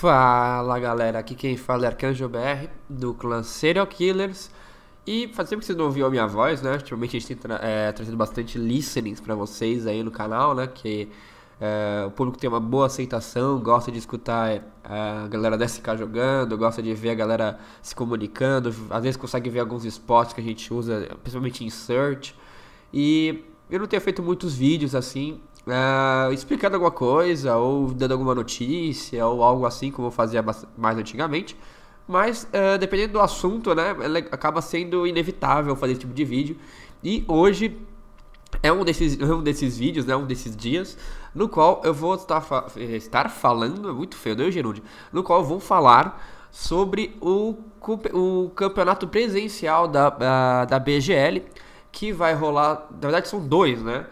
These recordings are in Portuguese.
Fala galera, aqui quem fala é Arcanjo BR do clã Serial Killers e faz tempo que vocês não ouviram a minha voz, né? Ultimamente a gente tem tra é, trazido bastante listenings para vocês aí no canal, né? Que é, o público tem uma boa aceitação, gosta de escutar é, a galera da SK jogando, gosta de ver a galera se comunicando, às vezes consegue ver alguns spots que a gente usa, principalmente em search. E eu não tenho feito muitos vídeos assim, Uh, explicando alguma coisa, ou dando alguma notícia, ou algo assim, como eu fazia mais antigamente. Mas, uh, dependendo do assunto, né, acaba sendo inevitável fazer esse tipo de vídeo. E hoje é um desses, é um desses vídeos, né, um desses dias, no qual eu vou estar, fa estar falando, é muito feio, não é, Gerúndio? No qual eu vou falar sobre o, o campeonato presencial da, da, da BGL, que vai rolar, na verdade são dois, né?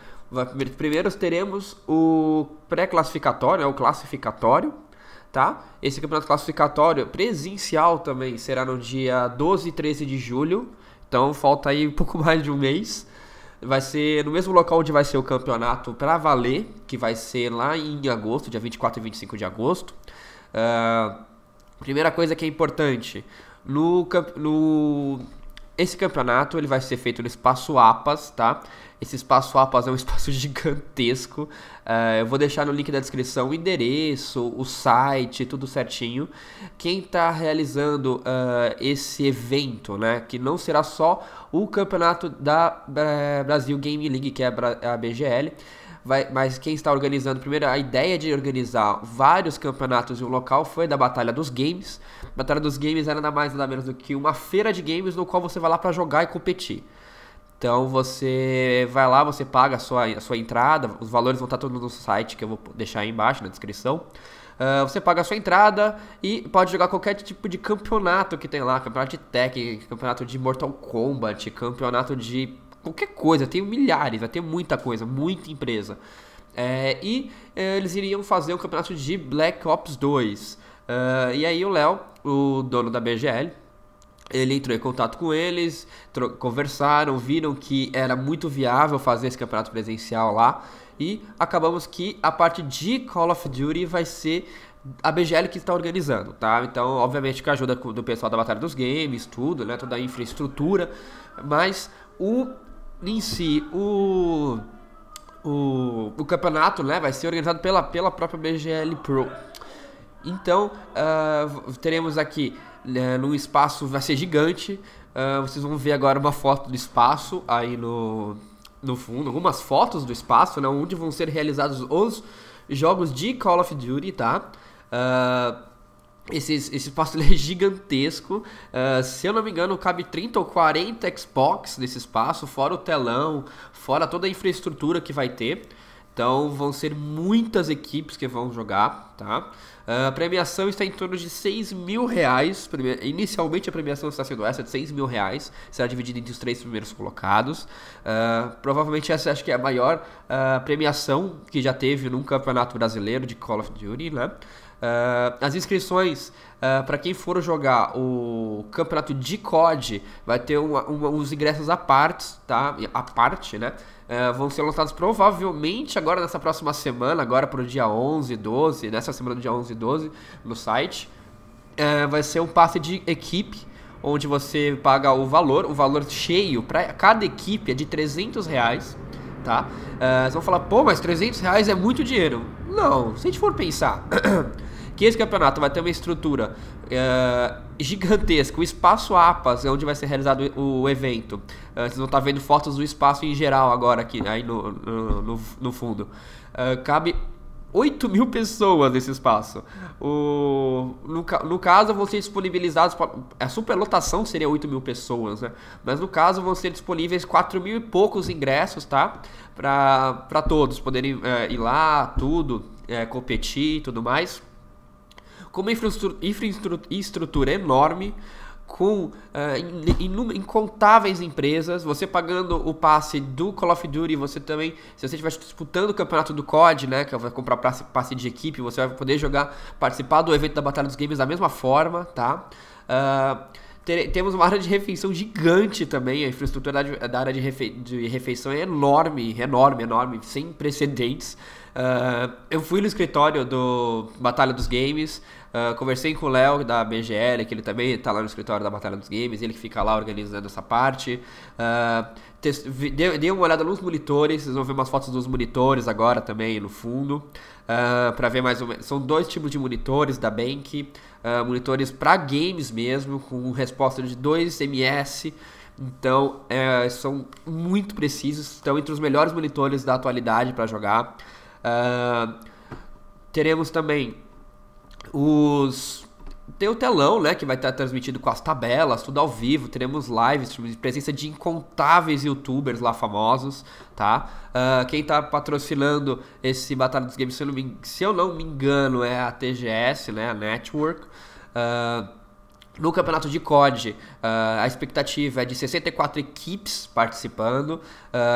Primeiros teremos o pré-classificatório, é o classificatório, tá? Esse campeonato classificatório presencial também será no dia 12 e 13 de julho, então falta aí um pouco mais de um mês. Vai ser no mesmo local onde vai ser o campeonato para valer, que vai ser lá em agosto, dia 24 e 25 de agosto. Uh, primeira coisa que é importante, no, no esse campeonato ele vai ser feito no espaço APAS, tá? Esse espaço APAS é um espaço gigantesco. Uh, eu vou deixar no link da descrição o endereço, o site, tudo certinho. Quem está realizando uh, esse evento, né? Que não será só o campeonato da eh, Brasil Game League, que é a BGL vai, mas quem está organizando, primeiro, a ideia de organizar vários campeonatos em um local foi da Batalha dos Games. A Batalha dos Games era nada mais nada menos do que uma feira de games no qual você vai lá para jogar e competir. Então você vai lá, você paga a sua, a sua entrada, os valores vão estar todos no site que eu vou deixar aí embaixo na descrição. Uh, você paga a sua entrada e pode jogar qualquer tipo de campeonato que tem lá, campeonato de Tekken, campeonato de Mortal Kombat, campeonato de qualquer coisa, tem milhares, vai ter muita coisa, muita empresa. É, e é, eles iriam fazer o campeonato de Black Ops 2. Uh, é, e aí o Léo, o dono da BGL, ele entrou em contato com eles, conversaram, viram que era muito viável fazer esse campeonato presencial lá. E acabamos que a parte de Call of Duty vai ser a BGL que está organizando, tá? Então, obviamente, com a ajuda do pessoal da Batalha dos Games, tudo, né? Toda a infraestrutura, mas o em si, o, o, o campeonato né, vai ser organizado pela, pela própria BGL Pro. Então, uh, teremos aqui né, num espaço, vai ser gigante. Uh, vocês vão ver agora uma foto do espaço aí no, no fundo, algumas fotos do espaço, né, onde vão ser realizados os jogos de Call of Duty, tá? Uh, esse espaço é gigantesco. Uh, se eu não me engano, cabe 30 ou 40 Xbox nesse espaço, fora o telão, fora toda a infraestrutura que vai ter. Então vão ser muitas equipes que vão jogar, tá? Uh, a premiação está em torno de 6 mil reais. Inicialmente a premiação está sendo essa de 6 mil reais. Será dividida entre os três primeiros colocados. Uh, provavelmente essa acho que é a maior uh, premiação que já teve num campeonato brasileiro de Call of Duty, né? Uh, as inscrições uh, ah, para quem for jogar o campeonato de COD vai ter uma, uma, os ingressos à parte, tá? A parte, né? Uh, vão ser lançados provavelmente agora nessa próxima semana, agora pro dia 11, 12, nessa semana do dia 11 e 12 no site. vai ser um passe de equipe onde você paga o valor, o valor cheio para cada equipe é de 300 reais. Tá? vocês vão falar, pô, mas 300 reais é muito dinheiro. Não, se a gente for pensar que esse campeonato vai ter uma estrutura uh, gigantesca, o espaço APAS é onde vai ser realizado o, evento. Uh, vocês vão estar tá vendo fotos do espaço em geral agora aqui, aí no, no, no, no fundo. Uh, cabe 8 mil pessoas nesse espaço. O, no, no caso, vão ser disponibilizados. a superlotação seria 8 mil pessoas, né? Mas no caso, vão ser disponíveis 4 mil e poucos ingressos, tá? Para todos poderem é, ir lá, tudo, é, competir e tudo mais com uma infraestrutura, enorme, com uh, in, incontáveis empresas, você pagando o passe do Call of Duty, você também, se você estiver disputando o campeonato do COD, né, que é vai comprar passe, de equipe, você vai poder jogar, participar do evento da Batalha dos Games da mesma forma, tá? Uh, temos uma área de refeição gigante também, a infraestrutura da, área de, refe de refeição é enorme, enorme, enorme, sem precedentes. Uh, eu fui no escritório do Batalha dos Games, Uh, conversei com o Léo da BGL, que ele também está lá no escritório da Batalha dos Games, ele que fica lá organizando essa parte. Uh, ah, dei, dei uma olhada nos monitores, vocês vão ver umas fotos dos monitores agora também no fundo, uh, ah, para ver mais ou menos. São dois tipos de monitores da Bank, uh, monitores para games mesmo, com resposta de 2 ms. Então, é, são muito precisos, estão entre os melhores monitores da atualidade para jogar. Uh, teremos também os tem o telão, né, que vai estar transmitido com as tabelas, tudo ao vivo, teremos lives, presença de incontáveis youtubers lá famosos, tá? Uh, quem está patrocinando esse Batalha dos Games, se eu não me, se eu não me engano, é a TGS, né, a Network. Uh, no campeonato de COD, uh, a expectativa é de 64 equipes participando, uh,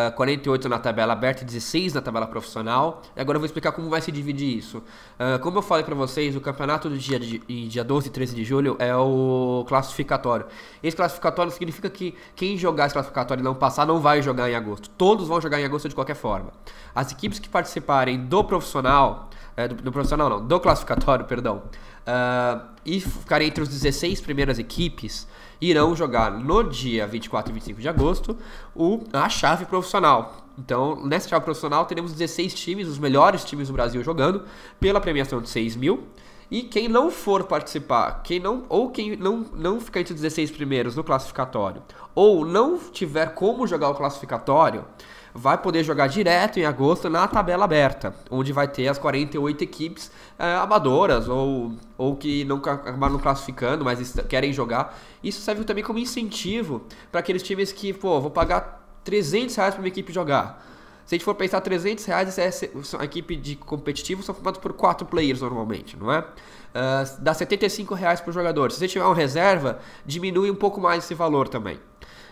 ah, 48 na tabela aberta e 16 na tabela profissional. E agora eu vou explicar como vai se dividir isso. Uh, como eu falei para vocês, o campeonato do dia, de, dia 12 e 13 de julho é o classificatório. Esse classificatório significa que quem jogar esse classificatório e não passar não vai jogar em agosto. Todos vão jogar em agosto de qualquer forma. As equipes que participarem do profissional é, do, do, profissional não, do classificatório, perdão, uh, e ficar entre os 16 primeiras equipes, irão jogar no dia 24 e 25 de agosto o, a chave profissional. Então, nessa chave profissional, teremos 16 times, os melhores times do Brasil jogando, pela premiação de 6 mil. E quem não for participar, quem não ou quem não, não ficar entre os 16 primeiros no classificatório, ou não tiver como jogar o classificatório, vai poder jogar direto em agosto na tabela aberta, onde vai ter as 48 equipes é, amadoras ou, ou que não acabaram classificando, mas querem jogar. Isso serve também como incentivo para aqueles times que, pô, vou pagar 300 reais para uma equipe jogar. Se a gente for pensar 300 reais, essa é equipe de competitivo são formados por 4 players normalmente, não é? Uh, dá 75 reais por jogador. Se você tiver uma reserva, diminui um pouco mais esse valor também.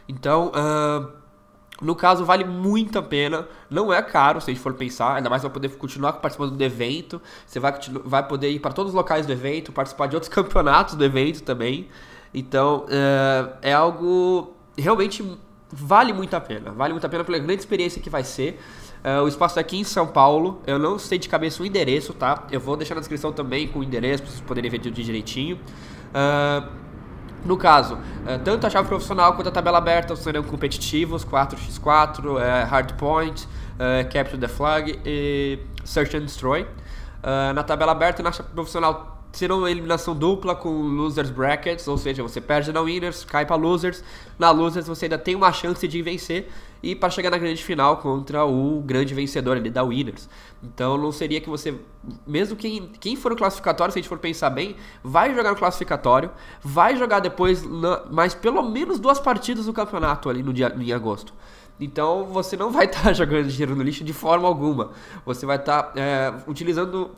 Então, uh, no caso, vale muito a pena. Não é caro, se a gente for pensar. Ainda mais vai poder continuar participando do evento. Você vai, vai poder ir para todos os locais do evento, participar de outros campeonatos do evento também. Então, é, é algo realmente vale muito a pena. Vale muito a pena pela grande experiência que vai ser. Uh, o espaço é aqui em São Paulo. Eu não sei de cabeça o endereço, tá? Eu vou deixar na descrição também com o endereço para vocês poderem ver tudo direitinho. Uh, no caso, eh, tanto a chave profissional quanto a tabela aberta serão competitivos, 4x4, eh, hardpoint, eh, capture the flag e search and destroy. na tabela aberta e na chave profissional tirou a eliminação dupla com losers brackets, ou seja, você perde na winners, cai para losers. Na losers você ainda tem uma chance de vencer e para chegar na grande final contra o grande vencedor ali da winners. Então não seria que você, mesmo quem, quem for no classificatório, se a gente for pensar bem, vai jogar no classificatório, vai jogar depois, na, mas pelo menos duas partidas do campeonato ali no dia em agosto. Então você não vai estar tá jogando dinheiro no lixo de forma alguma. Você vai estar tá, é, utilizando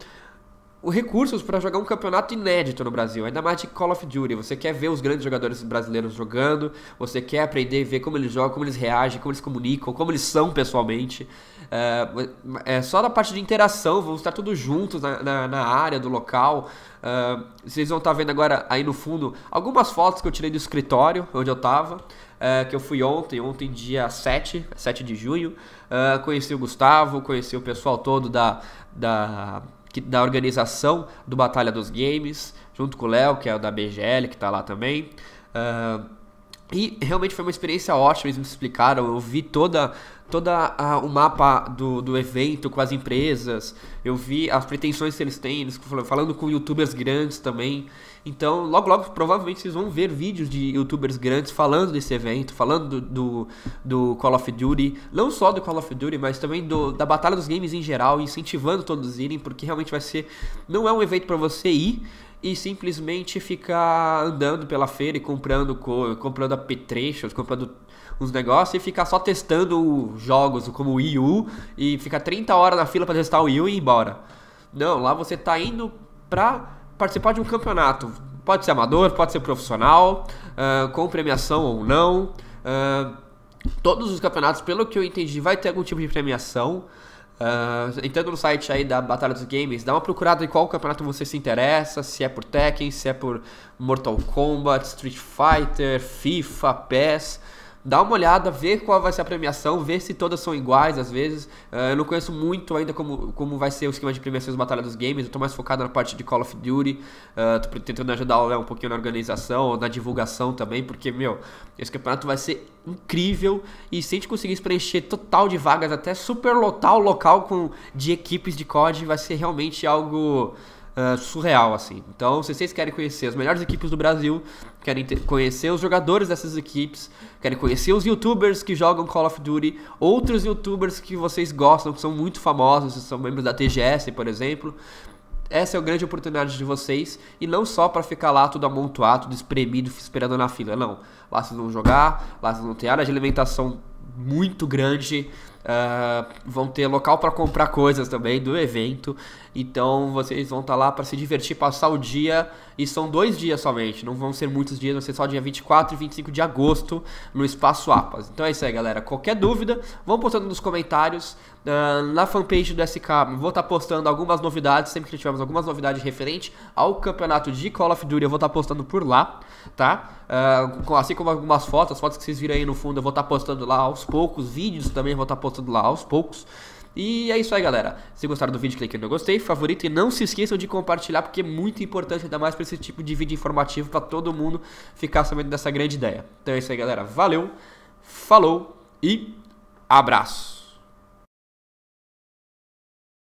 recursos para jogar um campeonato inédito no Brasil, ainda mais de Call of Duty. Você quer ver os grandes jogadores brasileiros jogando, você quer aprender e ver como eles jogam, como eles reagem, como eles comunicam, como eles são pessoalmente. É, é só na parte de interação, vão estar todos juntos na, na, na área do local. É, vocês vão estar vendo agora aí no fundo algumas fotos que eu tirei do escritório onde eu estava. É, que eu fui ontem, ontem dia 7, 7 de junho. Uh, conheci o Gustavo, conheci o pessoal todo da, da que, da organização do Batalha dos Games, junto com o Léo, que é o da BGL, que está lá também. Uh, e realmente foi uma experiência ótima, eles me explicaram, eu vi toda todo o mapa do, do evento com as empresas, eu vi as pretensões que eles têm, eles falando com youtubers grandes também. Então, logo, logo, provavelmente vocês vão ver vídeos de youtubers grandes falando desse evento, falando do, do, Call of Duty, não só do Call of Duty, mas também do, da Batalha dos Games em geral, incentivando todos a irem, porque realmente vai ser. Não é um evento para você ir e simplesmente ficar andando pela feira e comprando comprando apetrechos, comprando uns negócios e ficar só testando jogos como o Wii U e ficar 30 horas na fila para testar o Wii U e ir embora. Não, lá você tá indo pra participar de um campeonato. Pode ser amador, pode ser profissional, uh, com premiação ou não. Uh, todos os campeonatos, pelo que eu entendi, vai ter algum tipo de premiação. Uh, entrando no site aí da Batalha dos Games, dá uma procurada em qual campeonato você se interessa, se é por Tekken, se é por Mortal Kombat, Street Fighter, FIFA, PES dá uma olhada, ver qual vai ser a premiação, ver se todas são iguais às vezes. Uh, eu não conheço muito ainda como, como vai ser o esquema de premiações Batalha dos Games, eu tô mais focado na parte de Call of Duty, uh, tô tentando ajudar o um pouquinho na organização, na divulgação também, porque, meu, esse campeonato vai ser incrível e se a gente conseguir preencher total de vagas, até superlotar o local com, de equipes de COD, vai ser realmente algo uh, surreal, assim. Então, se vocês querem conhecer as melhores equipes do Brasil, querem ter, conhecer os jogadores dessas equipes, querem conhecer os youtubers que jogam Call of Duty, outros youtubers que vocês gostam, que são muito famosos, são membros da TGS, por exemplo, essa é a grande oportunidade de vocês e não só para ficar lá tudo amontoado, tudo espremido, esperando na fila. Não, lá vocês vão jogar, lá vocês vão ter área de alimentação muito grande. Uh, vão ter local para comprar coisas também do evento. Então vocês vão estar tá lá para se divertir, passar o dia. E são dois dias somente, não vão ser muitos dias, vão ser só dia 24 e 25 de agosto no Espaço Apas. Então é isso aí, galera. Qualquer dúvida, vão postando nos comentários. Uh, na fanpage do SK, vou estar tá postando algumas novidades. Sempre que tivermos algumas novidades referente ao campeonato de Call of Duty, eu vou estar tá postando por lá, tá? Uh, assim como algumas fotos, as fotos que vocês viram aí no fundo, eu vou estar tá postando lá aos poucos, vídeos também vou estar tá postando lá aos poucos. E é isso aí, galera. Se gostaram do vídeo, clique no gostei, favorito e não se esqueçam de compartilhar porque é muito importante, ainda mais para esse tipo de vídeo informativo para todo mundo ficar sabendo dessa grande ideia. Então é isso aí, galera. Valeu, falou e abraço.